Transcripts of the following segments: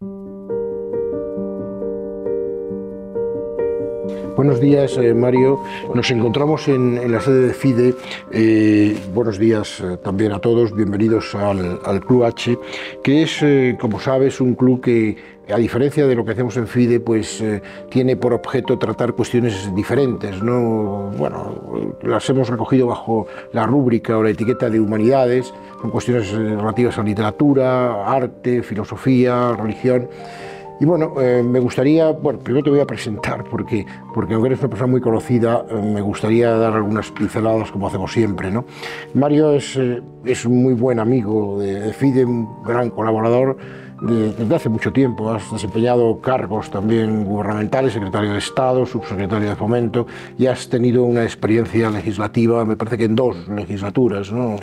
Buenos días, eh, Mario. Nos encontramos en, la sede de FIDE. Eh, buenos días eh, también a todos. Bienvenidos al, al Club H, que es, como sabes, un club que a diferencia de lo que hacemos en FIDE, pues eh, tiene por objeto tratar cuestiones diferentes. ¿no? Bueno, las hemos recogido bajo la rúbrica o la etiqueta de humanidades, son cuestiones eh, relativas a literatura, arte, filosofía, religión. Y bueno, eh, me gustaría, bueno, primero te voy a presentar, porque, porque aunque eres una persona muy conocida, me gustaría dar algunas pinceladas como hacemos siempre, ¿no? Mario es, es un muy buen amigo de, de FIDE, un gran colaborador, desde hace mucho tiempo. Has desempeñado cargos también gubernamentales, secretario de Estado, subsecretario de Fomento, y has tenido una experiencia legislativa, me parece que en dos legislaturas. ¿no?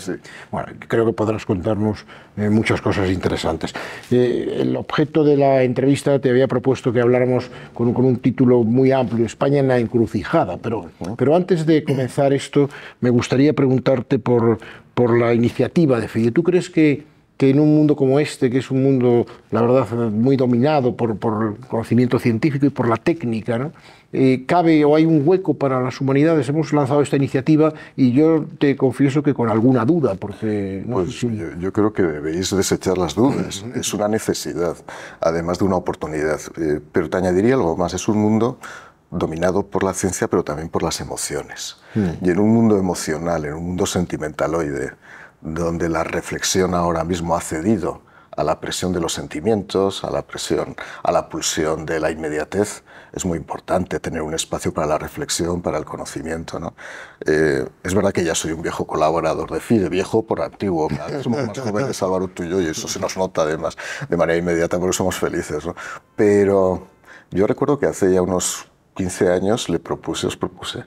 Bueno, creo que podrás contarnos eh, muchas cosas interesantes. Eh, el objeto de la entrevista te había propuesto que habláramos con, un título muy amplio, España en la encrucijada, pero, pero antes de comenzar esto, me gustaría preguntarte por, por la iniciativa de FIDE. ¿Tú crees que que en un mundo como este, que es un mundo, la verdad, muy dominado por, el conocimiento científico y por la técnica, ¿no? Eh, cabe o hay un hueco para las humanidades. Hemos lanzado esta iniciativa y yo te confieso que con alguna duda, porque... Pues yo, creo que debéis desechar las dudas. es una necesidad, además de una oportunidad. Eh, pero te añadiría algo más. Es un mundo dominado por la ciencia, pero también por las emociones. Hmm. Y en un mundo emocional, en un mundo sentimental sentimentaloide, donde la reflexión ahora mismo ha cedido a la presión de los sentimientos, a la presión, a la pulsión de la inmediatez, es muy importante tener un espacio para la reflexión, para el conocimiento. ¿no? Eh, es verdad que ya soy un viejo colaborador de FIDE, viejo por antiguo, somos más jóvenes Álvaro tú y yo, y eso se nos nota además de manera inmediata porque somos felices. ¿no? Pero yo recuerdo que hace ya unos 15 años le propuse, os propuse,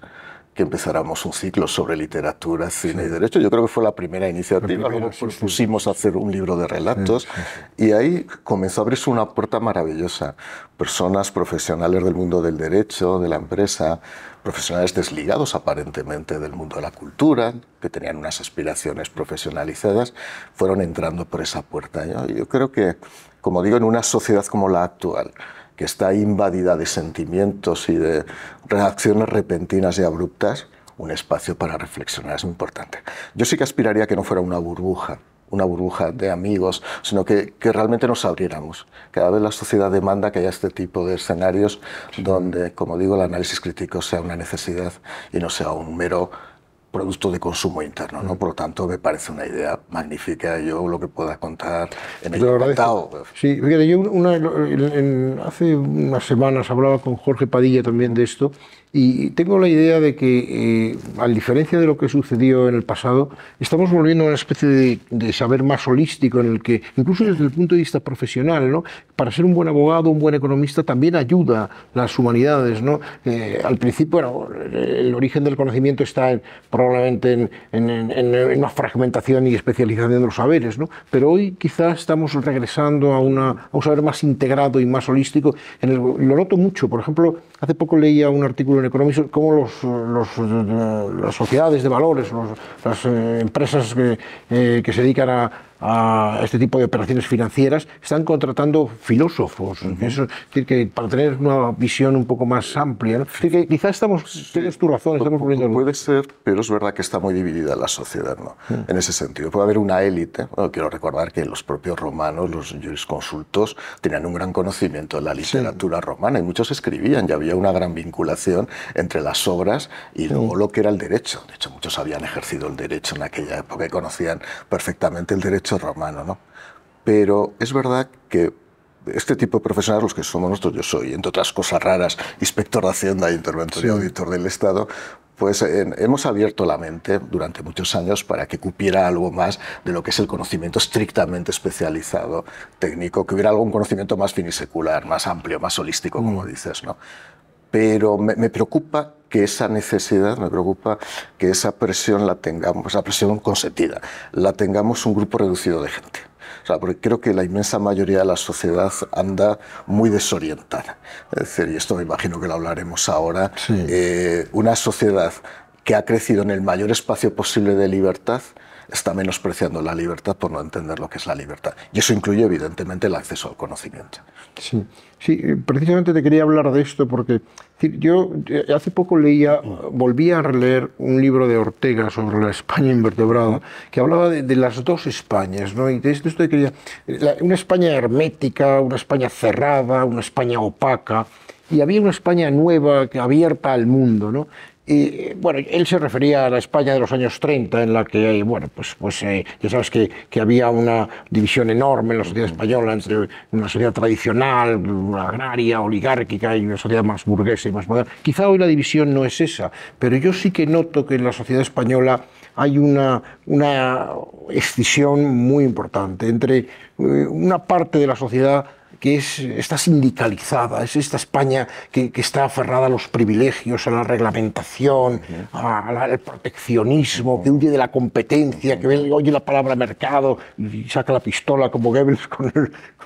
que empezáramos un ciclo sobre literatura, cine y derecho. Yo creo que fue la primera iniciativa. Luego pues, pusimos hacer un libro de relatos y ahí comenzó a abrirse una puerta maravillosa. Personas profesionales del mundo del derecho, de la empresa, profesionales desligados aparentemente del mundo de la cultura, que tenían unas aspiraciones profesionalizadas, fueron entrando por esa puerta. yo, yo creo que, como digo, en una sociedad como la actual, que está invadida de sentimientos y de reacciones repentinas y abruptas, un espacio para reflexionar es importante. Yo sí que aspiraría a que no fuera una burbuja, una burbuja de amigos, sino que, que, realmente nos abriéramos. Cada vez la sociedad demanda que haya este tipo de escenarios donde, como digo, el análisis crítico sea una necesidad y no sea un mero producto de consumo interno, ¿no? Por lo tanto, me parece una idea magnífica. Yo lo que pueda contar en eh, el encantado. Sí, fíjate, yo una, hace unas semanas hablaba con Jorge Padilla también de esto y tengo la idea de que, eh, a diferencia de lo que sucedió en el pasado, estamos volviendo a una especie de, saber más holístico en el que, incluso desde el punto de vista profesional, ¿no? para ser un buen abogado, un buen economista, también ayuda las humanidades. ¿no? Eh, al principio, el origen del conocimiento está probablemente en, una fragmentación y especialización de los saberes, ¿no? pero hoy quizás estamos regresando a, una, a un saber más integrado y más holístico. lo noto mucho, por ejemplo, hace poco leía un artículo como los, eh, las sociedades de valores, las eh, empresas eh, que, se dedican a, a este tipo de operaciones financieras, están contratando filósofos. Eso, es decir, que para tener una visión un poco más amplia. quizás estamos, tienes tu razón, estamos Puede ser, pero es verdad que está muy dividida la sociedad ¿no? Hmm. en ese sentido. Puede haber una élite. quiero recordar que los propios romanos, los jurisconsultos, tenían un gran conocimiento de la literatura romana y muchos escribían y había una gran vinculación entre las obras y hmm. lo que era el derecho. De hecho, muchos habían ejercido el derecho en aquella época y conocían perfectamente el derecho romano, ¿no? Pero es verdad que este tipo de profesionales, los que somos nosotros, yo soy, entre otras cosas raras, inspector de Hacienda, interventor y auditor del Estado, pues hemos abierto la mente durante muchos años para que cupiera algo más de lo que es el conocimiento estrictamente especializado, técnico, que hubiera algún conocimiento más finisecular, más amplio, más holístico, como mm. dices, ¿no? pero me, preocupa que esa necesidad, me preocupa que esa presión la tengamos, esa presión consentida, la tengamos un grupo reducido de gente. O sea, porque creo que la inmensa mayoría de la sociedad anda muy desorientada. Es decir, y esto me imagino que lo hablaremos ahora, eh, una sociedad que ha crecido en el mayor espacio posible de libertad, está menospreciando la libertad por no entender lo que es la libertad. Y eso incluye, evidentemente, el acceso al conocimiento. Sí, eh, precisamente te quería hablar de esto porque yo eh, hace poco leía, volví a releer un libro de Ortega sobre la España invertebrada, que hablaba de, las dos Españas, ¿no? Y de esto, quería, una España hermética, una España cerrada, una España opaca y había una España nueva, abierta al mundo. ¿no? Y bueno, él se refería a la España de los años 30, en la que, bueno, pues, pues eh, ya sabes que, había una división enorme en la sociedad española entre una sociedad tradicional, agraria, oligárquica y una sociedad más burguesa y más moderna. Quizá hoy la división no es esa, pero yo sí que noto que en la sociedad española hay una, una escisión muy importante entre eh, una parte de la sociedad que es, está sindicalizada, es esta España que, está aferrada a los privilegios, a la reglamentación, al proteccionismo, que huye de la competencia, que oye la palabra mercado y saca la pistola como Goebbels con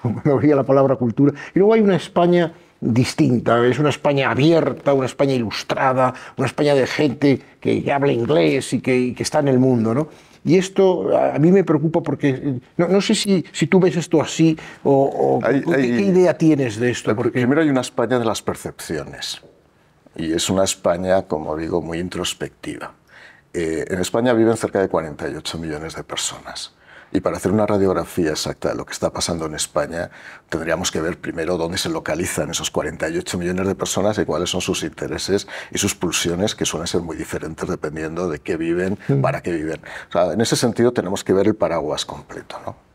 cuando oía la palabra cultura. Y luego hay una España distinta, es una España abierta, una España ilustrada, una España de gente que habla inglés y que, que está en el mundo. ¿no? Y esto a mí me preocupa porque no, no sé si, si tú ves esto así o, ¿qué, idea tienes de esto. Porque... Primero hay una España de las percepciones y es una España, como digo, muy introspectiva. Eh, en España viven cerca de 48 millones de personas. Y para hacer una radiografía exacta de lo que está pasando en España, tendríamos que ver primero dónde se localizan esos 48 millones de personas y cuáles son sus intereses y sus pulsiones, que suelen ser muy diferentes dependiendo de qué viven, mm. para qué viven. O sea, en ese sentido tenemos que ver el paraguas completo. ¿no?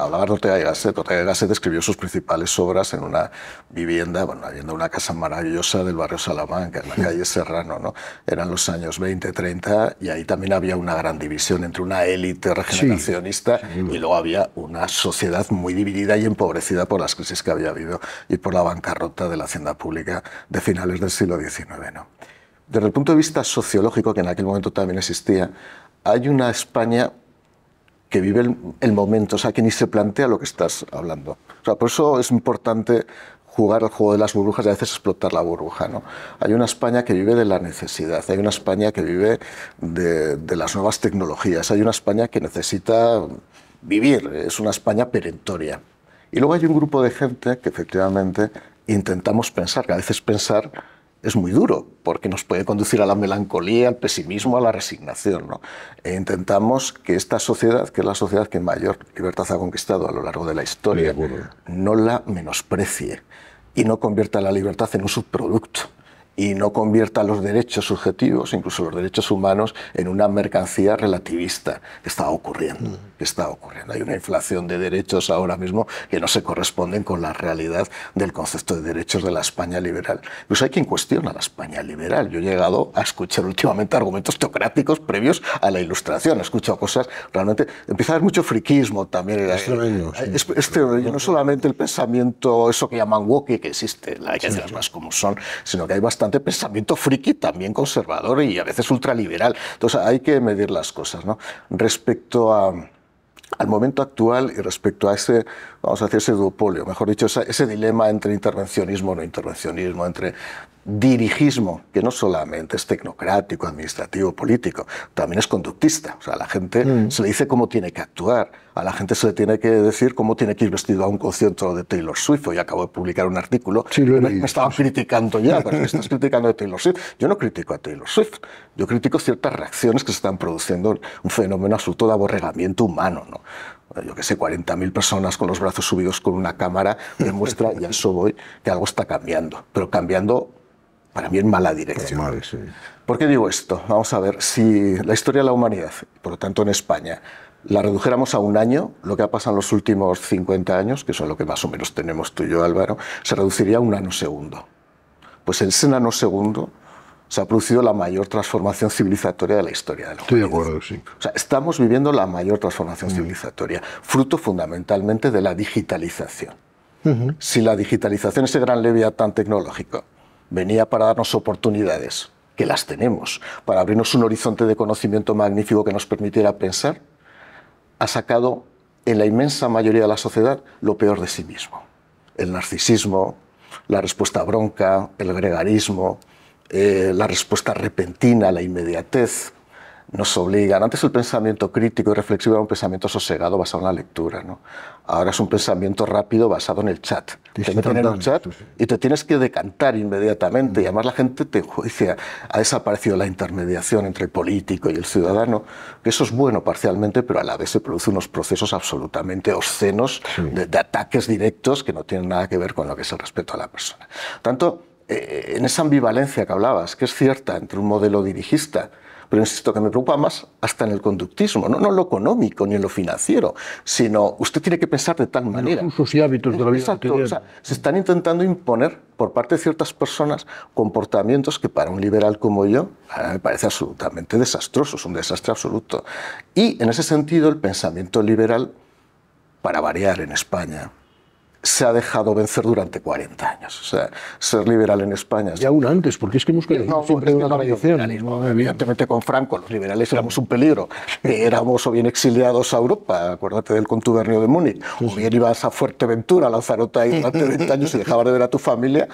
Hablaba de Ortega y Gasset. Ortega y Gasset escribió sus principales obras en una vivienda, bueno, habiendo una casa maravillosa del barrio Salamanca, en la calle Serrano, ¿no? Eran los años 20, 30, y ahí también había una gran división entre una élite regeneracionista y luego había una sociedad muy dividida y empobrecida por las crisis que había habido y por la bancarrota de la hacienda pública de finales del siglo XIX, ¿no? Desde el punto de vista sociológico, que en aquel momento también existía, hay una España que vive el, momento, o sea, que ni se plantea lo que estás hablando. O sea, por eso es importante jugar al juego de las burbujas y a veces explotar la burbuja. ¿no? Hay una España que vive de la necesidad, hay una España que vive de, de las nuevas tecnologías, hay una España que necesita vivir, es una España perentoria. Y luego hay un grupo de gente que efectivamente intentamos pensar, que a veces pensar es muy duro, porque nos puede conducir a la melancolía, al pesimismo, a la resignación. E intentamos que esta sociedad, que es la sociedad que mayor libertad ha conquistado a lo largo de la historia, no la menosprecie y no convierta la libertad en un subproducto y no convierta los derechos subjetivos, incluso los derechos humanos, en una mercancía relativista que está ocurriendo. Que mm. está ocurriendo. Hay una inflación de derechos ahora mismo que no se corresponden con la realidad del concepto de derechos de la España liberal. Incluso pues hay quien cuestiona la España liberal. Yo he llegado a escuchar últimamente argumentos teocráticos previos a la ilustración. He escuchado cosas realmente. Empieza a haber mucho friquismo también. Eh, es No solamente el pensamiento, eso que llaman woke, que existe, hay que decir las más como son, sino que hay bastante de pensamiento friki, también conservador y a veces ultraliberal. Entonces hay que medir las cosas. ¿no? Respecto a al momento actual y respecto a ese, vamos a decir, ese duopolio, mejor dicho, ese, ese dilema entre intervencionismo no intervencionismo, entre dirigismo, que no solamente es tecnocrático, administrativo, político, también es conductista. O sea, a la gente mm. se le dice cómo tiene que actuar, a la gente se le tiene que decir cómo tiene que ir vestido a un concierto de Taylor Swift. Hoy acabo de publicar un artículo, me, estaban criticando ya, pero estás criticando a Taylor Swift. Yo no critico a Taylor Swift, yo critico ciertas reacciones que se están produciendo, un fenómeno absoluto de aborregamiento humano. ¿no? yo qué sé, 40.000 personas con los brazos subidos con una cámara, demuestra, y a eso voy, que algo está cambiando, pero cambiando para mí es mala dirección. ¿Por qué digo esto? Vamos a ver, si la historia de la humanidad, por lo tanto en España, la redujéramos a un año, lo que ha pasado en los últimos 50 años, que son lo que más o menos tenemos tú y yo, Álvaro, se reduciría a un segundo. Pues en ese segundo se ha producido la mayor transformación civilizatoria de la historia de la humanidad. Estoy de acuerdo, sí. O sea, estamos viviendo la mayor transformación mm. civilizatoria, fruto fundamentalmente de la digitalización. Si la digitalización, ese gran leviatán tecnológico, venía para darnos oportunidades, que las tenemos, para abrirnos un horizonte de conocimiento magnífico que nos permitiera pensar, ha sacado en la inmensa mayoría de la sociedad lo peor de sí mismo. El narcisismo, la respuesta bronca, el gregarismo, eh, la respuesta repentina, la inmediatez, nos obligan. Antes el pensamiento crítico y reflexivo era un pensamiento sosegado basado en la lectura. ¿no? Ahora es un pensamiento rápido basado en el chat. Te meten en el chat y te tienes que decantar inmediatamente. Mm. Y además la gente te juicia. Ha desaparecido la intermediación entre el político y el ciudadano. Eso es bueno parcialmente, pero a la vez se producen unos procesos absolutamente obscenos de, ataques directos que no tienen nada que ver con lo que es el respeto a la persona. Tanto eh, en esa ambivalencia que hablabas, que es cierta entre un modelo dirigista pero insisto que me preocupa más hasta en el conductismo, no, no lo económico ni en lo financiero, sino usted tiene que pensar de tal manera. Los usos y hábitos de la vida. Exacto, se están intentando imponer por parte de ciertas personas comportamientos que para un liberal como yo me parece absolutamente desastroso, es un desastre absoluto. Y en ese sentido el pensamiento liberal, para variar en España, se ha dejado vencer durante 40 años. O sea, ser liberal en España. Y aún antes, porque es que hemos querido no, siempre una tradición. Evidentemente, con Franco, los liberales éramos un peligro. Eh, éramos o bien exiliados a Europa, acuérdate del contubernio de Múnich, o bien ibas a Fuerteventura, a Lanzarote, ahí durante 20 años y dejabas de ver a tu familia.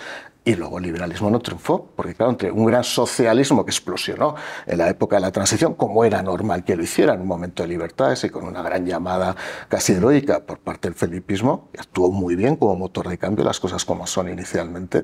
Y luego el liberalismo no triunfó, porque claro, entre un gran socialismo que explosionó en la época de la transición, como era normal que lo hiciera en un momento de libertades y con una gran llamada casi heroica por parte del felipismo, que actuó muy bien como motor de cambio, las cosas como son inicialmente,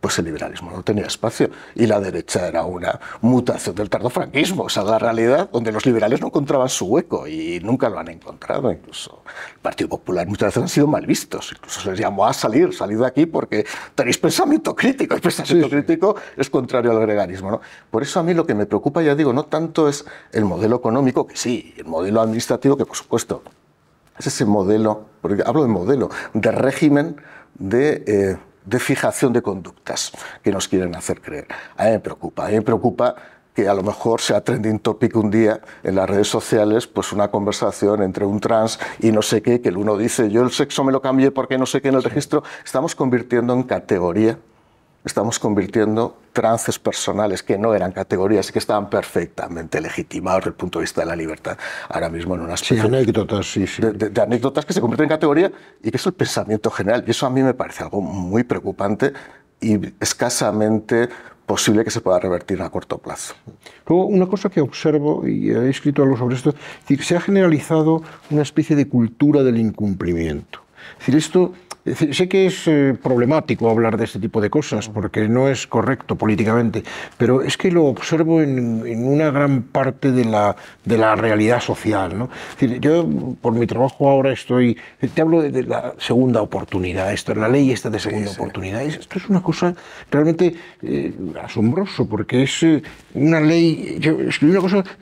pues el liberalismo no tenía espacio. Y la derecha era una mutación del tardofranquismo, o sea, la realidad donde los liberales no encontraban su hueco y nunca lo han encontrado. Incluso el Partido Popular muchas veces han sido mal vistos, incluso se les llamó a salir, salir de aquí porque tenéis pensamiento crítico, el pensamiento crítico es contrario al gregarismo. ¿no? Por eso a mí lo que me preocupa, ya digo, no tanto es el modelo económico, que sí, el modelo administrativo, que por supuesto es ese modelo, porque hablo de modelo, de régimen eh, de, fijación de conductas que nos quieren hacer creer. A mí me preocupa, a mí me preocupa que a lo mejor sea trending topic un día en las redes sociales, pues una conversación entre un trans y no sé qué, que el uno dice, yo el sexo me lo cambié porque no sé qué en el registro, estamos convirtiendo en categoría estamos convirtiendo trances personales que no eran categorías y que estaban perfectamente legitimados desde el punto de vista de la libertad, ahora mismo en una especie sí, anécdotas, sí, sí. De, anécdotas que se convierten en categoría y que es el pensamiento general. Y eso a mí me parece algo muy preocupante y escasamente posible que se pueda revertir a corto plazo. Luego, una cosa que observo, y he escrito algo sobre esto, es decir, se ha generalizado una especie de cultura del incumplimiento. Es decir, esto sé que es eh, problemático hablar de este tipo de cosas porque no es correcto políticamente, pero es que lo observo en, una gran parte de la, de la realidad social. ¿no? yo, por mi trabajo ahora, estoy. Te hablo de, la segunda oportunidad, esto, la ley está de segunda oportunidad. Esto es una cosa realmente eh, asombroso porque es eh, una ley.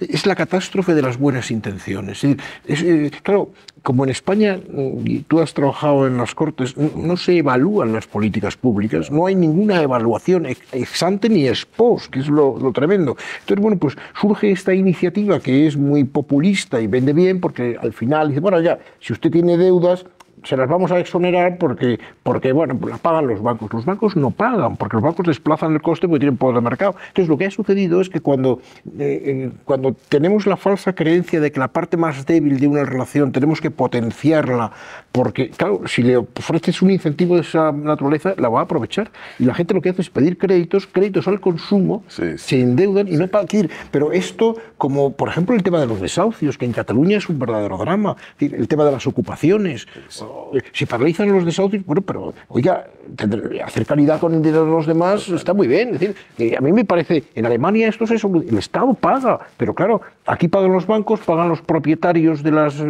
es, la catástrofe de las buenas intenciones. Es, es, claro, como en España, mm, y tú has trabajado en las Cortes, no se evalúan las políticas públicas, no hay ninguna evaluación ex ante ni ex post, que es lo, lo, tremendo. Entonces, bueno, pues surge esta iniciativa que es muy populista y vende bien porque al final dice, bueno, ya, si usted tiene deudas, se las vamos a exonerar porque, porque bueno, la pagan los bancos. Los bancos no pagan, porque los bancos desplazan el coste porque tienen poder de mercado. Entonces, lo que ha sucedido es que cuando, eh, cuando tenemos la falsa creencia de que la parte más débil de una relación tenemos que potenciarla, porque, claro, si le ofreces un incentivo de esa naturaleza, la va a aprovechar. Y la gente lo que hace es pedir créditos, créditos al consumo, se endeudan y no para decir, pero esto, como por ejemplo el tema de los desahucios, que en Cataluña es un verdadero drama, el tema de las ocupaciones. Eh, si paralizan los desahucios, bueno, pero oiga, hacer caridad con el dinero de los demás está muy bien. decir, eh, a mí me parece, en Alemania esto es eso, el Estado paga, pero claro, aquí pagan los bancos, pagan los propietarios de las, eh,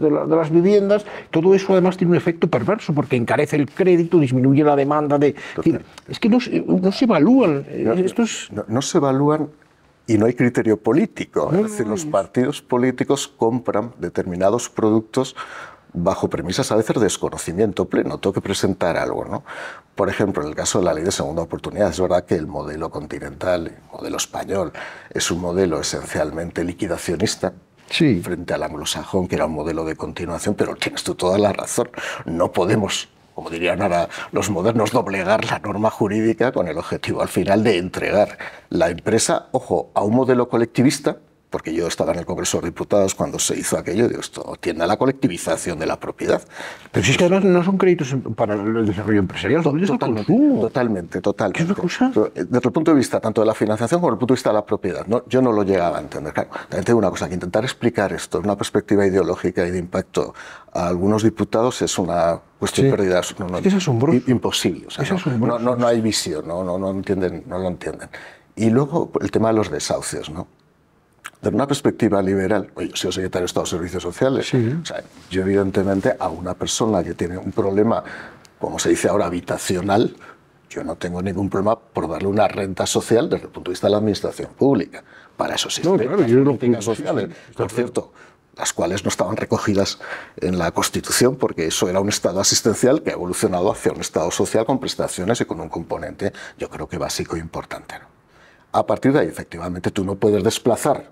de, las viviendas, todo eso además tiene un efecto perverso porque encarece el crédito, disminuye la demanda de... Es, que no, se evalúan no, no se evalúan y no hay criterio político. es decir, los partidos políticos compran determinados productos bajo premisas a veces de desconocimiento pleno. Tengo que presentar algo. ¿no? Por ejemplo, en el caso de la ley de segunda oportunidad, es verdad que el modelo continental, el modelo español, es un modelo esencialmente liquidacionista, frente al anglosajón, que era un modelo de continuación, pero tienes tú toda la razón. No podemos, como dirían ahora los modernos, doblegar la norma jurídica con el objetivo al final de entregar la empresa, ojo, a un modelo colectivista porque yo estaba en el Congreso de Diputados cuando se hizo aquello, digo, esto tiende a la colectivización de la propiedad. Pero si es que además no son créditos para el desarrollo empresarial, ¿dónde Totalmente, totalmente. ¿Qué eh, Desde el punto de vista tanto de la financiación como del el punto de vista de la propiedad. yo no lo llegaba a entender. Claro, también tengo una cosa, que intentar explicar esto es una perspectiva ideológica y de impacto a algunos diputados es una cuestión de perdida. es, Imposible. es No, no, hay visión, no lo entienden. Y luego el tema de los desahucios, ¿no? desde una perspectiva liberal, yo soy secretario de Estado de Servicios Sociales, yo evidentemente a una persona que tiene un problema, como se dice ahora, habitacional, yo no tengo ningún problema por darle una renta social desde el punto de vista de la administración pública. Para eso sí, no, sociales, por cierto, las cuales no estaban recogidas en la Constitución, porque eso era un Estado asistencial que ha evolucionado hacia un Estado social con prestaciones y con un componente, yo creo que básico e importante. A partir de ahí, efectivamente, tú no puedes desplazar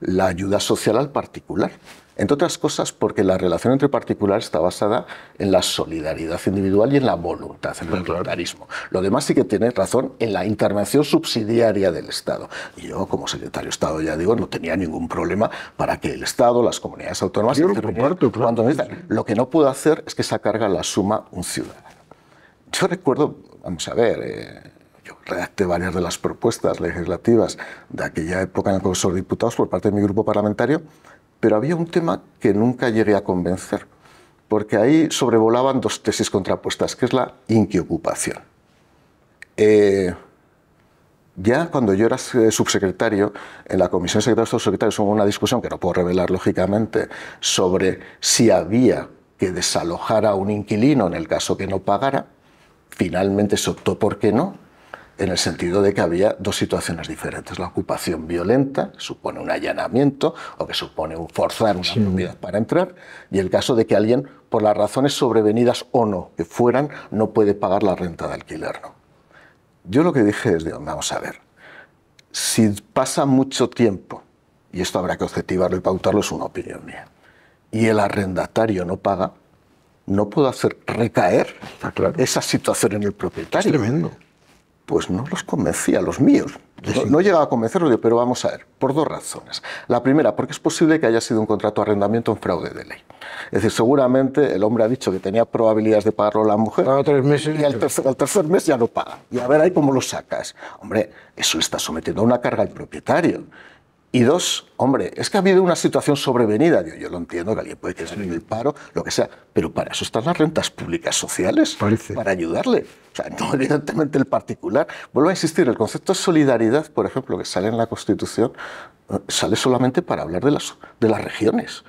la ayuda social al particular. Entre otras cosas porque la relación entre particular está basada en la solidaridad individual y en la voluntad, en el voluntarismo. Lo demás sí que tiene razón en la intervención subsidiaria del Estado. Y yo, como secretario de Estado, ya digo, no tenía ningún problema para que el Estado, las comunidades autónomas... Yo lo Lo que no puedo hacer es que esa carga la suma un ciudadano. Yo recuerdo, vamos a ver, eh, redacté varias de las propuestas legislativas de aquella época en el Consejo de Diputados por parte de mi grupo parlamentario, pero había un tema que nunca llegué a convencer, porque ahí sobrevolaban dos tesis contrapuestas, que es la inquiocupación. Eh, ya cuando yo era subsecretario, en la Comisión Secretaria de Estados Secretarios hubo una discusión, que no puedo revelar lógicamente, sobre si había que desalojar a un inquilino en el caso que no pagara. Finalmente se optó por qué no, en el sentido de que había dos situaciones diferentes. La ocupación violenta, que supone un allanamiento o que supone un forzar una sí. propiedad para entrar, y el caso de que alguien, por las razones sobrevenidas o no que fueran, no puede pagar la renta de alquiler. ¿no? Yo lo que dije es, vamos a ver, si pasa mucho tiempo, y esto habrá que objetivarlo y pautarlo, es una opinión mía, y el arrendatario no paga, no puedo hacer recaer esa situación en el propietario. Es tremendo pues no los convencía, los míos. No, llegaba a convencerlos, pero vamos a ver, por dos razones. La primera, porque es posible que haya sido un contrato de arrendamiento en fraude de ley. Es decir, seguramente el hombre ha dicho que tenía probabilidades de pagarlo la mujer. meses. Y al tercer, mes ya no paga. Y a ver ahí cómo lo sacas. Hombre, eso está sometiendo a una carga al propietario. Y dos, hombre, es que ha habido una situación sobrevenida. Yo, yo lo entiendo, que alguien puede querer salir el paro, lo que sea, pero para eso están las rentas públicas sociales, para ayudarle. O sea, no evidentemente el particular. Vuelvo a insistir, el concepto de solidaridad, por ejemplo, que sale en la Constitución, eh, sale solamente para hablar de las, de las regiones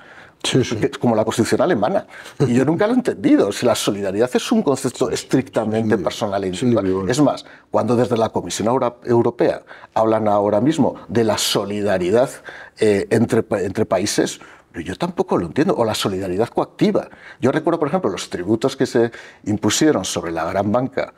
como la constitución alemana. Y yo nunca lo he entendido. Si la solidaridad es un concepto estrictamente personal e individual. Es más, cuando desde la Comisión Europea hablan ahora mismo de la solidaridad eh, entre, entre países, yo tampoco lo entiendo. O la solidaridad coactiva. Yo recuerdo, por ejemplo, los tributos que se impusieron sobre la gran banca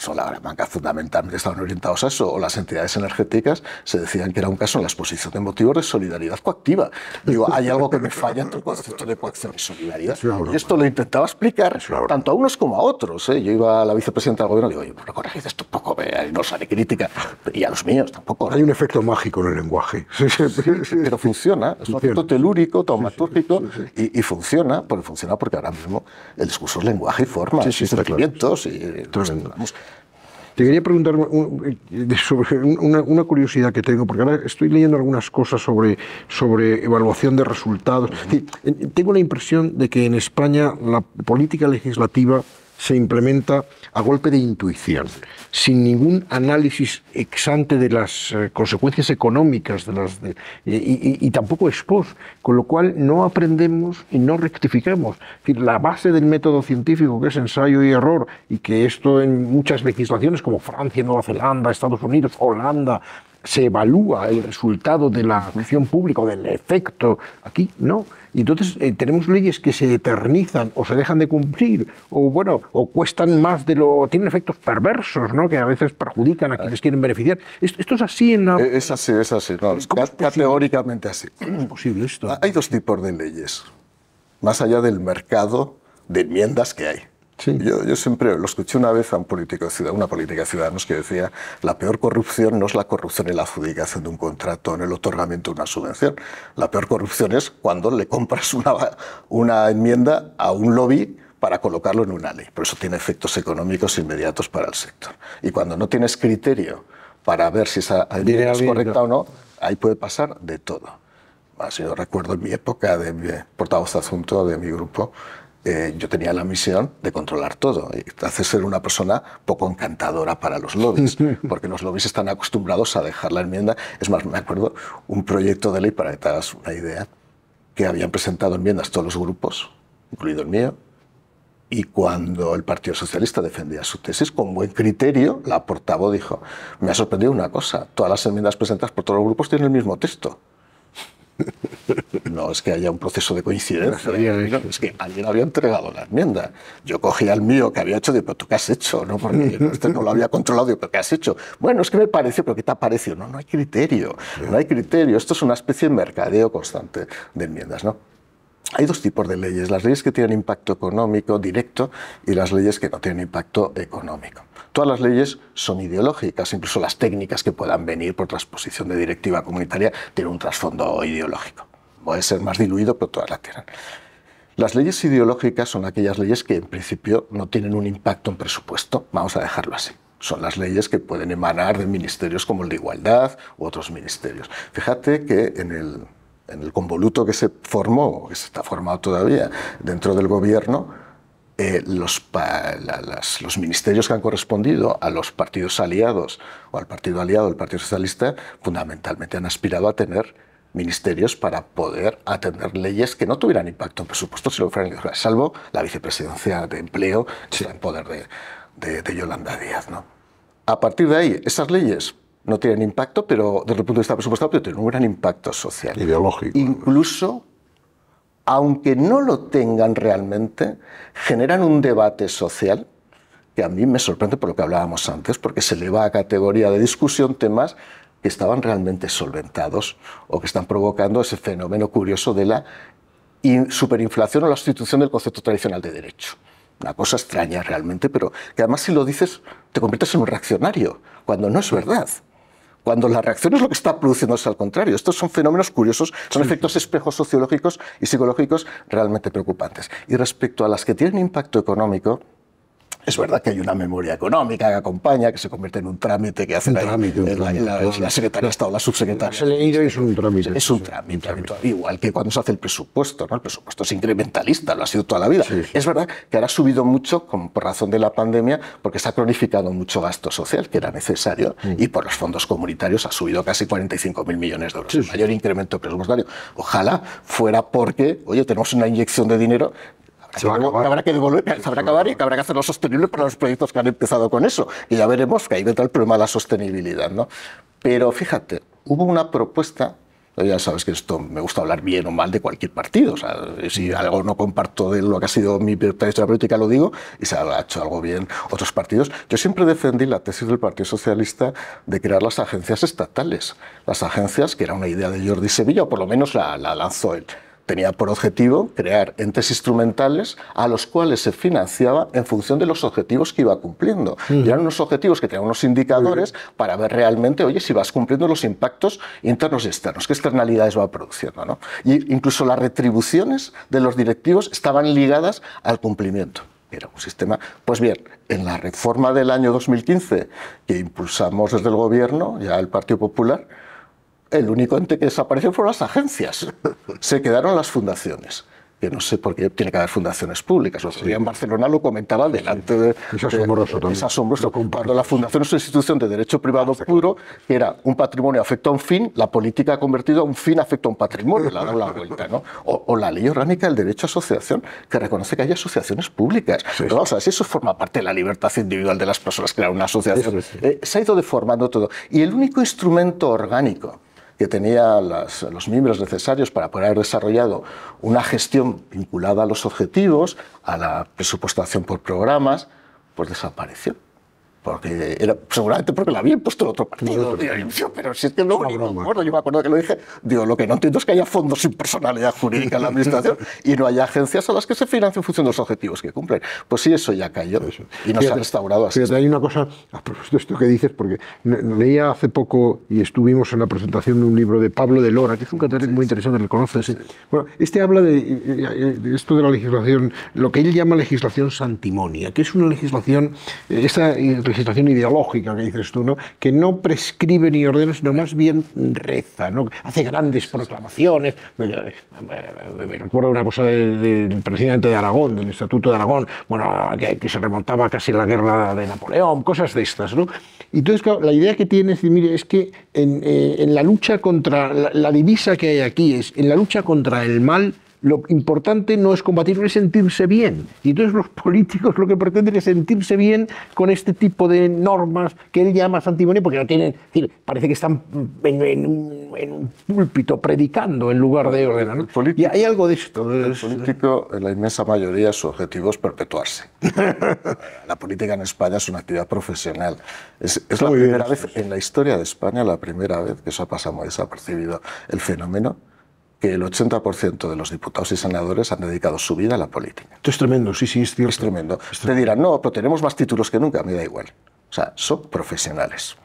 son las bancas fundamentalmente estaban orientados a eso, o las entidades energéticas se decían que era un caso en la exposición de motivos de solidaridad coactiva. Digo, hay algo que me falla en el concepto de coacción y solidaridad. Y esto lo intentaba explicar tanto a unos como a otros. ¿eh? Yo iba a la vicepresidenta del gobierno y digo, oye, pero corregid esto un poco, no sale crítica. Y a los míos tampoco. Hay un efecto mágico en el lenguaje. pero funciona, es un efecto telúrico, taumatúrgico, y, y, funciona, porque funciona porque ahora mismo el discurso es lenguaje y forma, y sentimientos, y... Te quería preguntar sobre una, curiosidad que tengo, porque ahora estoy leyendo algunas cosas sobre, sobre evaluación de resultados. Tengo la impresión de que en España la política legislativa se implementa a golpe de intuición, sin ningún análisis exante de las eh, consecuencias económicas de las y, tampoco ex post, con lo cual no aprendemos y no rectificamos. Es decir, la base del método científico, que es ensayo y error, y que esto en muchas legislaciones como Francia, Nueva Zelanda, Estados Unidos, Holanda, se evalúa el resultado de la acción pública o del efecto. Aquí no. Y entonces eh, tenemos leyes que se eternizan o se dejan de cumplir o bueno o cuestan más de lo tienen efectos perversos, ¿no? Que a veces perjudican a quienes ah. quieren beneficiar. Esto, es así en la... Eh, es así, es así. categóricamente así. es posible esto? Hay dos tipos de leyes. Más allá del mercado de enmiendas que hay. Yo, yo, siempre lo escuché una vez a un político de una política de ciudadanos que decía la peor corrupción no es la corrupción en la adjudicación de un contrato, en el otorgamiento de una subvención. La peor corrupción es cuando le compras una, una enmienda a un lobby para colocarlo en una ley. Por eso tiene efectos económicos inmediatos para el sector. Y cuando no tienes criterio para ver si esa enmienda es correcta o no, ahí puede pasar de todo. yo recuerdo en mi época de portavoz de asunto de mi grupo, eh, yo tenía la misión de controlar todo, y eh, hacer ser una persona poco encantadora para los lobbies, porque los lobbies están acostumbrados a dejar la enmienda. Es más, me acuerdo un proyecto de ley, para que te una idea, que habían presentado enmiendas todos los grupos, incluido el mío, y cuando el Partido Socialista defendía su tesis, con buen criterio, la portavoz dijo, me ha sorprendido una cosa, todas las enmiendas presentadas por todos los grupos tienen el mismo texto. No es que haya un proceso de coincidencia. es que alguien había entregado la enmienda. Yo cogía el mío que había hecho y digo, pero tú qué has hecho, ¿no? Porque este no lo había controlado. pero ¿qué has hecho? Bueno, es que me parece, pero ¿qué te ha parecido? No, no hay criterio. No hay criterio. Esto es una especie de mercadeo constante de enmiendas, Hay dos tipos de leyes, las leyes que tienen impacto económico directo y las leyes que no tienen impacto económico. Todas las leyes son ideológicas, incluso las técnicas que puedan venir por transposición de directiva comunitaria tienen un trasfondo ideológico. Puede ser más diluido, pero todas las tienen. Las leyes ideológicas son aquellas leyes que en principio no tienen un impacto en presupuesto, vamos a dejarlo así. Son las leyes que pueden emanar de ministerios como el de Igualdad u otros ministerios. Fíjate que en el, en el convoluto que se formó, que se está formado todavía dentro del gobierno, eh, los, los, ministerios que han correspondido a los partidos aliados o al partido aliado del Partido Socialista fundamentalmente han aspirado a tener ministerios para poder atender leyes que no tuvieran impacto en presupuesto, salvo la vicepresidencia de empleo en poder de, de, Yolanda Díaz. ¿no? A partir de ahí, esas leyes no tienen impacto pero desde el punto de vista presupuestario, pero tienen un gran impacto social. Ideológico. Incluso aunque no lo tengan realmente, generan un debate social que a mí me sorprende por lo que hablábamos antes, porque se le va a categoría de discusión temas que estaban realmente solventados o que están provocando ese fenómeno curioso de la superinflación o la sustitución del concepto tradicional de derecho. Una cosa extraña realmente, pero que además si lo dices te conviertes en un reaccionario, cuando no es verdad. Cuando la reacción es lo que está produciendo es al contrario. Estos son fenómenos curiosos, son efectos espejos sociológicos y psicológicos realmente preocupantes. Y respecto a las que tienen impacto económico, es verdad que hay una memoria económica que acompaña, que se convierte en un trámite que hace la, secretaria de Estado, la subsecretaria. es un trámite. igual que cuando se hace el presupuesto. ¿no? El presupuesto es incrementalista, lo ha sido toda la vida. Es verdad que ahora ha subido mucho por razón de la pandemia, porque se ha cronificado mucho gasto social, que era necesario, mm. y por los fondos comunitarios ha subido casi 45.000 millones de euros. Mayor incremento presupuestario. Ojalá fuera porque, oye, tenemos una inyección de dinero Habrá que devolver, se habrá que acabar y que habrá que hacerlo sostenible para los proyectos que han empezado con eso. Y ya veremos que ahí vendrá el problema de la sostenibilidad. ¿no? Pero fíjate, hubo una propuesta ya sabes que esto me gusta hablar bien o mal de cualquier partido. si mm. algo no comparto de lo que ha sido mi trayectoria política, lo digo, y se ha hecho algo bien otros partidos. Yo siempre defendí la tesis del Partido Socialista de crear las agencias estatales. Las agencias, que era una idea de Jordi Sevilla, o por lo menos la, la lanzó él tenía por objetivo crear entes instrumentales a los cuales se financiaba en función de los objetivos que iba cumpliendo. Y eran unos objetivos que tenían unos indicadores para ver realmente, oye, si vas cumpliendo los impactos internos y externos, qué externalidades va produciendo. ¿no? Y incluso las retribuciones de los directivos estaban ligadas al cumplimiento era un sistema. Pues bien, en la reforma del año 2015 que impulsamos desde el gobierno, ya el Partido Popular, el único ente que desapareció fueron las agencias. Se quedaron las fundaciones que no sé por qué tiene que haber fundaciones públicas. Lo en Barcelona lo comentaba delante de... Es asombroso Cuando la fundación es una institución de derecho privado ah, puro, que era un patrimonio afecto a un fin, la política ha convertido a un fin afecto a un patrimonio, la vuelta, ¿no? O, la ley orgánica del derecho a asociación, que reconoce que hay asociaciones públicas. Sí, si eso forma parte de la libertad individual de las personas, crear una asociación. Eh, se ha ido deformando todo. Y el único instrumento orgánico que tenía los miembros necesarios para poder haber desarrollado una gestión vinculada a los objetivos, a la presupuestación por programas, pues desapareció. Porque seguramente porque la habían puesto otro partido. pero si es que no, me acuerdo, yo me acuerdo que lo dije. Digo, lo que no entiendo es que haya fondos sin personalidad jurídica en la administración y no haya agencias a las que se financien en función de los objetivos que cumplen. Pues sí, eso ya cayó y nos se ha restaurado así. hay una cosa, a propósito de esto que dices, porque leía hace poco y estuvimos en la presentación de un libro de Pablo de Lora, que es un catedrático muy interesante, le conoces. ¿eh? Bueno, este habla eh, eh, de, esto de la legislación, lo que él llama legislación santimonia, que es una legislación, esta legislación ideológica que dices tú, ¿no? que no prescribe ni ordena, sino más bien reza, ¿no? hace grandes proclamaciones. Me recuerdo una cosa del, presidente de Aragón, del Estatuto de Aragón, bueno, que, se remontaba casi a la guerra de Napoleón, cosas de estas. ¿no? entonces, la idea que tienes mire, es que en, eh, la lucha contra la divisa que hay aquí es en la lucha contra el mal lo importante no es combatirlo, es sentirse bien. Y entonces los políticos lo que pretenden es sentirse bien con este tipo de normas que él llama antimonio, porque no tienen, decir, parece que están en, un, púlpito predicando en lugar de ordenar. y hay algo de esto. El político, en la inmensa mayoría, su objetivo es perpetuarse. la política en España es una actividad profesional. Es, la primera vez en la historia de España, la primera vez que eso ha pasado muy desapercibido, el fenómeno que el 80% de los diputados y senadores han dedicado su vida a la política. Esto es tremendo, sí, sí, es cierto. Es tremendo. tremendo. Te dirán, no, pero tenemos más títulos que nunca, me da igual. O sea, son profesionales.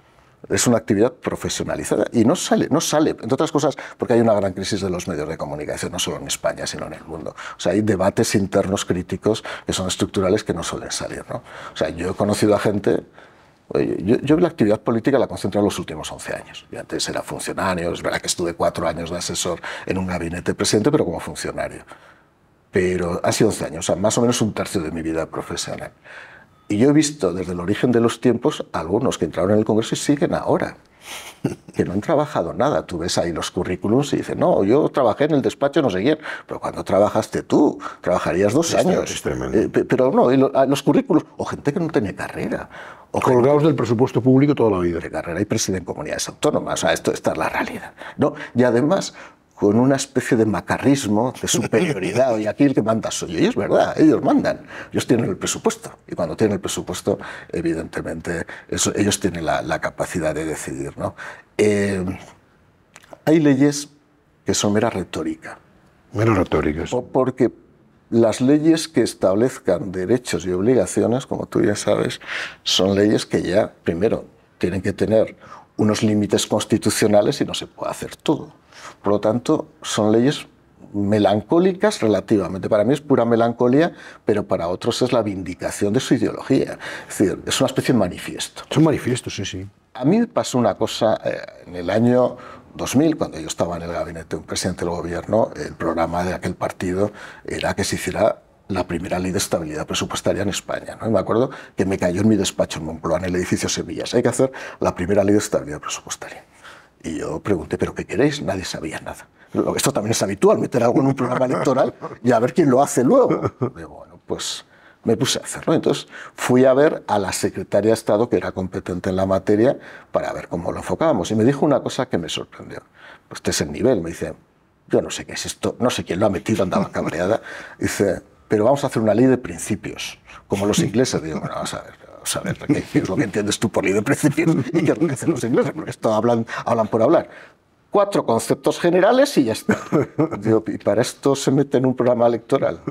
Es una actividad profesionalizada y no sale, no sale, entre otras cosas, porque hay una gran crisis de los medios de comunicación, no solo en España, sino en el mundo. O sea, hay debates internos críticos que son estructurales que no suelen salir. ¿no? O sea, yo he conocido a gente yo, yo, la actividad política la concentro en los últimos 11 años. antes era funcionario, es verdad que estuve cuatro años de asesor en un gabinete presidente, pero como funcionario. Pero hace 11 años, o sea, más o menos un tercio de mi vida profesional. Y yo he visto desde el origen de los tiempos algunos que entraron en el Congreso y siguen ahora. que no han trabajado nada. Tú ves ahí los currículums y dices, no, yo trabajé en el despacho no sé quién, pero cuando trabajaste tú, trabajarías dos años. Eh, pero no, ah, los currículums, o gente que no tiene carrera. O Colgados del presupuesto público toda la vida. De carrera y presiden comunidades autónomas, o sea, esto, está es la realidad. ¿no? Y además, con una especie de macarrismo, de superioridad, y aquí el que manda soy yo. Y es verdad, ellos mandan, ellos tienen el presupuesto. Y cuando tienen el presupuesto, evidentemente, ellos tienen la, capacidad de decidir. ¿no? Eh, hay leyes que son mera retórica. Mera retórica. Porque las leyes que establezcan derechos y obligaciones, como tú ya sabes, son leyes que ya, primero, tienen que tener unos límites constitucionales y no se puede hacer todo. Por lo tanto, son leyes melancólicas relativamente. Para mí es pura melancolía, pero para otros es la vindicación de su ideología. Es decir, es una especie de manifiesto. Es un manifiesto, sí, sí. A mí me pasó una cosa eh, en el año 2000, cuando yo estaba en el gabinete de un presidente del gobierno, el programa de aquel partido era que se hiciera la primera ley de estabilidad presupuestaria en España. ¿no? Me acuerdo que me cayó en mi despacho en Moncloa, en el edificio Semillas. Hay que hacer la primera ley de estabilidad presupuestaria. Y yo pregunté, ¿pero qué queréis? Nadie sabía nada. Esto también es habitual, meter algo en un programa electoral y a ver quién lo hace luego. bueno, pues me puse a hacerlo. Entonces fui a ver a la secretaria de Estado, que era competente en la materia, para ver cómo lo enfocábamos. Y me dijo una cosa que me sorprendió. Pues este es el nivel. Me dice, yo no sé qué es esto, no sé quién lo ha metido, andaba cabreada. Dice, pero vamos a hacer una ley de principios, como los ingleses. Digo, bueno, vamos a ver, qué es lo que entiendes tú por ley de principios y qué es lo que hacen los ingleses, porque esto hablan, hablan por hablar. Cuatro conceptos generales y ya está. Digo, y para esto se mete en un programa electoral.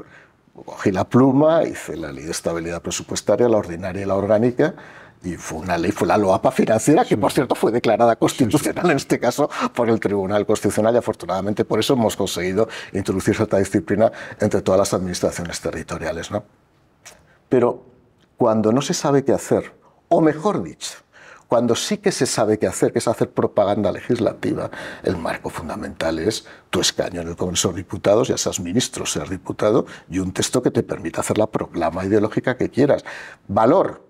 Cogí la pluma, hice la ley de estabilidad presupuestaria, la ordinaria y la orgánica, y fue una ley, fue la LOAPA financiera, que por cierto fue declarada constitucional en este caso por el Tribunal Constitucional y afortunadamente por eso hemos conseguido introducir cierta disciplina entre todas las administraciones territoriales. ¿no? Pero cuando no se sabe qué hacer, o mejor dicho, cuando sí que se sabe qué hacer, que es hacer propaganda legislativa, el marco fundamental es tu escaño en el Congreso de Diputados, ya seas ministro, seas diputado, y un texto que te permita hacer la proclama ideológica que quieras. Valor,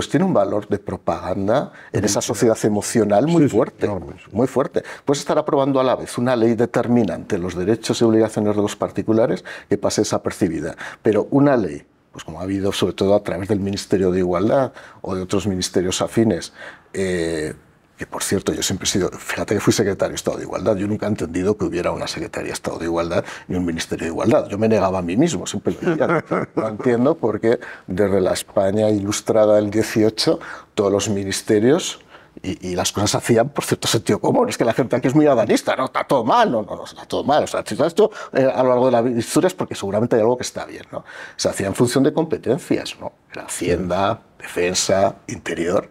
pues tiene un valor de propaganda en esa sociedad emocional muy fuerte, muy fuerte. Pues estará aprobando a la vez una ley determinante los derechos y obligaciones de los particulares que pase desapercibida, pero una ley pues como ha habido sobre todo a través del Ministerio de Igualdad o de otros ministerios afines, eh, que por cierto yo siempre he sido, fíjate que fui secretario de Estado de Igualdad, yo nunca he entendido que hubiera una Secretaría de Estado de Igualdad ni un Ministerio de Igualdad, yo me negaba a mí mismo, siempre lo decía, no entiendo porque desde la España ilustrada del 18 todos los ministerios... Y, las cosas se hacían por cierto sentido común. Es que la gente aquí es muy adanista, no está todo mal, no, no, no está todo mal. O sea, si esto eh, a lo largo de la historia es porque seguramente hay algo que está bien. ¿no? Se hacía en función de competencias, ¿no? Hacienda, Defensa, Interior.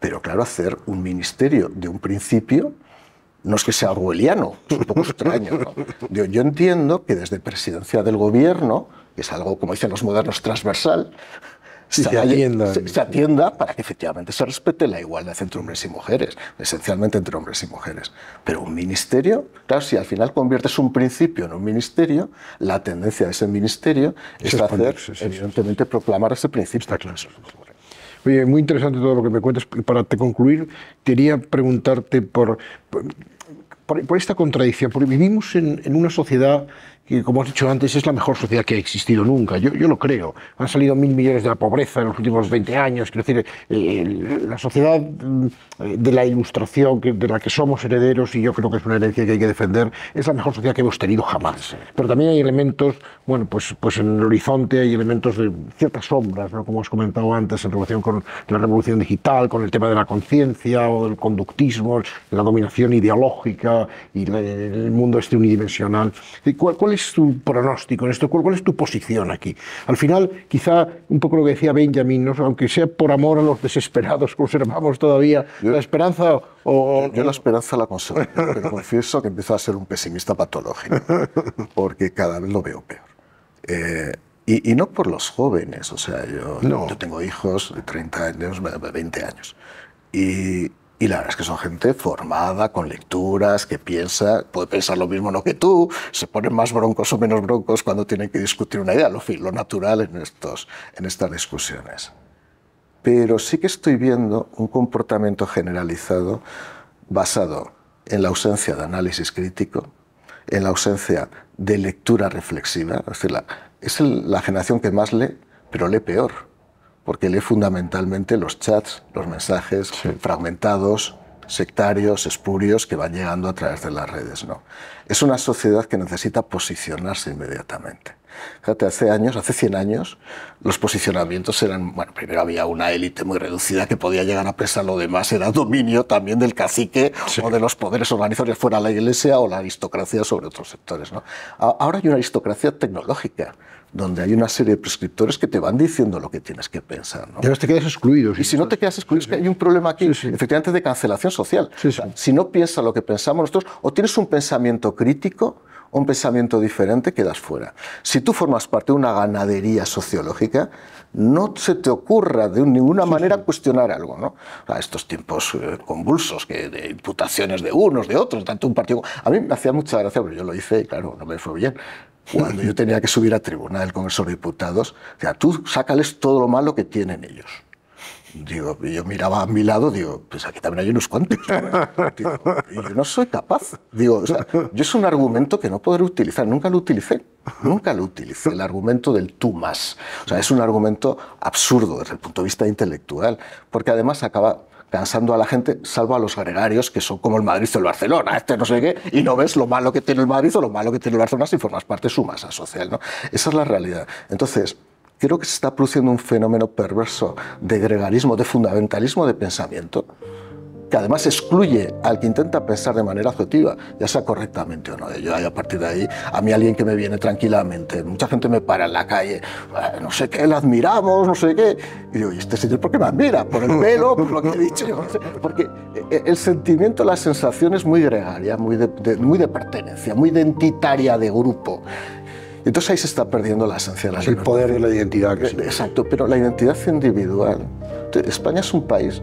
Pero claro, hacer un ministerio de un principio no es que sea orwelliano, es un poco extraño. Yo, entiendo que desde presidencia del gobierno, que es algo, como dicen los modernos, transversal, se, atienda. para que efectivamente se respete la igualdad entre hombres y mujeres, esencialmente entre hombres y mujeres. Pero un ministerio, claro, si al final conviertes un principio en un ministerio, la tendencia de ese ministerio es, hacer, evidentemente, proclamar ese principio. Está claro muy interesante todo lo que me cuentas. Para te concluir, quería preguntarte por, por, esta contradicción, porque vivimos en, en una sociedad que como has dicho antes, es la mejor sociedad que ha existido nunca. Yo, yo lo creo. Han salido mil millones de la pobreza en los últimos 20 años. Quiero decir, la sociedad mm, de la ilustración de la que somos herederos, y yo creo que es una herencia que hay que defender, es la mejor sociedad que hemos tenido jamás. Pero también hay elementos, bueno, pues, pues en el horizonte hay elementos de ciertas sombras, como has comentado antes, en relación con la revolución digital, con el tema de la conciencia o del conductismo, la dominación ideológica y el mundo este unidimensional. ¿Cuál, cuál es tu pronóstico en esto? ¿Cuál, es tu posición aquí? Al final, quizá un poco lo que decía Benjamin, aunque sea por amor a los desesperados, conservamos todavía la esperanza. O, yo, la esperanza la conservo, pero confieso que empiezo a ser un pesimista patológico, porque cada vez lo veo peor. Eh, y, no por los jóvenes, o sea, yo, tengo hijos de 30 años, 20 años. Y, y la verdad es que son gente formada, con lecturas, que piensa, puede pensar lo mismo no que tú, se ponen más broncos o menos broncos cuando tienen que discutir una idea, lo, lo natural en, estos, en estas discusiones. Pero sí que estoy viendo un comportamiento generalizado basado en la ausencia de análisis crítico, en la ausencia de lectura reflexiva, es decir, es la generación que más lee, pero lee peor porque lee fundamentalmente los chats, los mensajes fragmentados, sectarios, espurios que van llegando a través de las redes. ¿no? Es una sociedad que necesita posicionarse inmediatamente. Fíjate, hace años, hace 100 años, los posicionamientos eran, bueno, primero había una élite muy reducida que podía llegar a pesar lo demás, era dominio también del cacique o de los poderes organizadores, fuera la iglesia o la aristocracia sobre otros sectores. ¿no? Ahora hay una aristocracia tecnológica donde hay una serie de prescriptores que te van diciendo lo que tienes que pensar. ¿no? te quedas excluido. y si no te quedas excluido, es que hay un problema aquí, efectivamente, de cancelación social. si no piensas lo que pensamos nosotros, o tienes un pensamiento crítico, o un pensamiento diferente, quedas fuera. Si tú formas parte de una ganadería sociológica, no se te ocurra de ninguna manera cuestionar algo. ¿no? estos tiempos eh, convulsos, que de imputaciones de unos, de otros, tanto un partido... A mí me hacía mucha gracia, pero yo lo hice y claro, no me fue bien cuando yo tenía que subir a tribunal del Congreso de Diputados, sea, tú sácales todo lo malo que tienen ellos. Digo, yo miraba a mi lado, digo, pues aquí también hay unos cuantos. Y yo no soy capaz. Digo, o sea, yo es un argumento que no podré utilizar, nunca lo utilicé, nunca lo utilicé, el argumento del tú más. O sea, es un argumento absurdo desde el punto de vista intelectual, porque además acaba, lanzando a la gente, salvo a los gregarios, que son como el Madrid o el Barcelona, este no sé qué, y no ves lo malo que tiene el Madrid o lo malo que tiene el Barcelona si formas parte de su masa social. ¿no? Esa es la realidad. Entonces, creo que se está produciendo un fenómeno perverso de gregarismo, de fundamentalismo de pensamiento que además excluye al que intenta pensar de manera objetiva, ya sea correctamente o no. Yo a partir de ahí, a mí alguien que me viene tranquilamente, mucha gente me para en la calle, no sé qué, la admiramos, no sé qué. Y digo, ¿y este señor por qué me admira? ¿Por el pelo? ¿Por lo que he dicho? Porque eh, el sentimiento, la sensación es muy gregaria, muy de, muy de pertenencia, muy identitaria de grupo. Entonces ahí se está perdiendo la esencia El poder de la identidad. Que eh, Exacto, pero la identidad individual. España es un país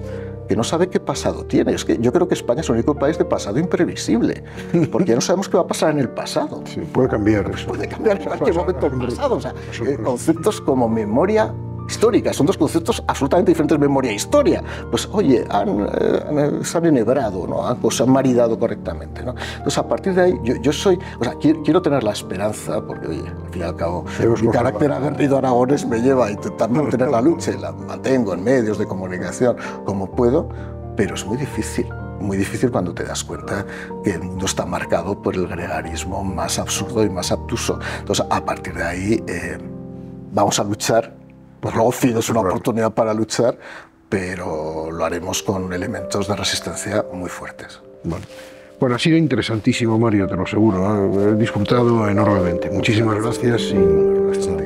no sabe qué pasado tiene. Es que yo creo que España es el único país de pasado imprevisible, porque no sabemos qué va a pasar en el pasado. Sí, puede cambiar. Pues puede cambiar en cualquier momento el pasado. O eh, conceptos como memoria histórica. Son dos conceptos absolutamente diferentes, memoria e historia. Pues oye, han, eh, se han enhebrado, ¿no? han, pues, se han maridado correctamente. ¿no? Entonces, a partir de ahí, yo, yo soy, o sea, quiero, tener la esperanza, porque oye, al fin y al cabo, Pero mi carácter aguerrido aragones me lleva a intentar mantener la lucha y la mantengo en medios de comunicación como puedo, pero es muy difícil muy difícil cuando te das cuenta que el mundo está marcado por el gregarismo más absurdo y más obtuso. Entonces, a partir de ahí, eh, vamos a luchar Rocío es una oportunidad para luchar, pero lo haremos con elementos de resistencia muy fuertes. bueno Bueno, ha sido interesantísimo, Mario, te lo aseguro. ¿eh? He disfrutado enormemente. Muchísimas gracias y...